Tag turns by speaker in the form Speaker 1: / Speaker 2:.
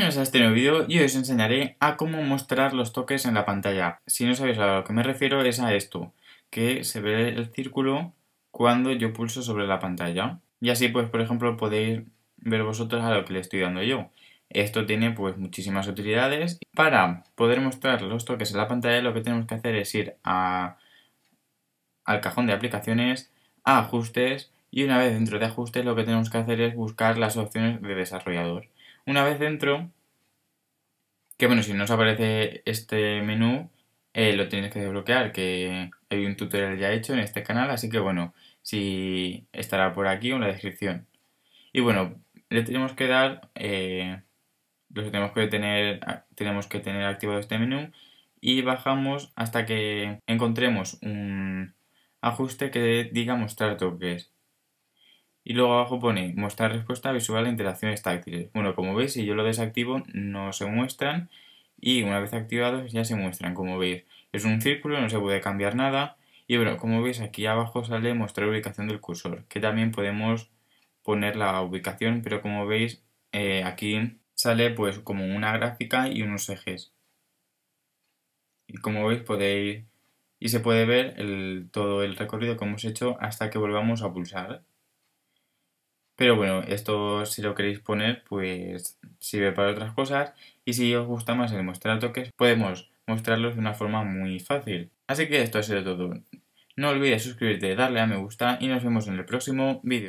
Speaker 1: Bienvenidos a este nuevo vídeo y os enseñaré a cómo mostrar los toques en la pantalla. Si no sabéis a lo que me refiero es a esto, que se ve el círculo cuando yo pulso sobre la pantalla. Y así pues por ejemplo podéis ver vosotros a lo que le estoy dando yo. Esto tiene pues muchísimas utilidades. Para poder mostrar los toques en la pantalla lo que tenemos que hacer es ir al cajón de aplicaciones, a ajustes y una vez dentro de ajustes lo que tenemos que hacer es buscar las opciones de desarrollador. Una vez dentro, que bueno, si no os aparece este menú, eh, lo tenéis que desbloquear, que hay un tutorial ya hecho en este canal, así que bueno, si estará por aquí o en la descripción. Y bueno, le tenemos que dar, eh, tenemos que tener, tenemos que tener activado este menú y bajamos hasta que encontremos un ajuste que diga mostrar toques. Y luego abajo pone mostrar respuesta visual a interacciones táctiles. Bueno, como veis, si yo lo desactivo no se muestran y una vez activados ya se muestran, como veis. Es un círculo, no se puede cambiar nada. Y bueno, como veis aquí abajo sale mostrar ubicación del cursor, que también podemos poner la ubicación, pero como veis eh, aquí sale pues como una gráfica y unos ejes. Y como veis podéis y se puede ver el, todo el recorrido que hemos hecho hasta que volvamos a pulsar. Pero bueno, esto si lo queréis poner, pues sirve para otras cosas. Y si os gusta más el mostrar toques, podemos mostrarlos de una forma muy fácil. Así que esto ha sido todo. No olvides suscribirte, darle a me gusta y nos vemos en el próximo vídeo.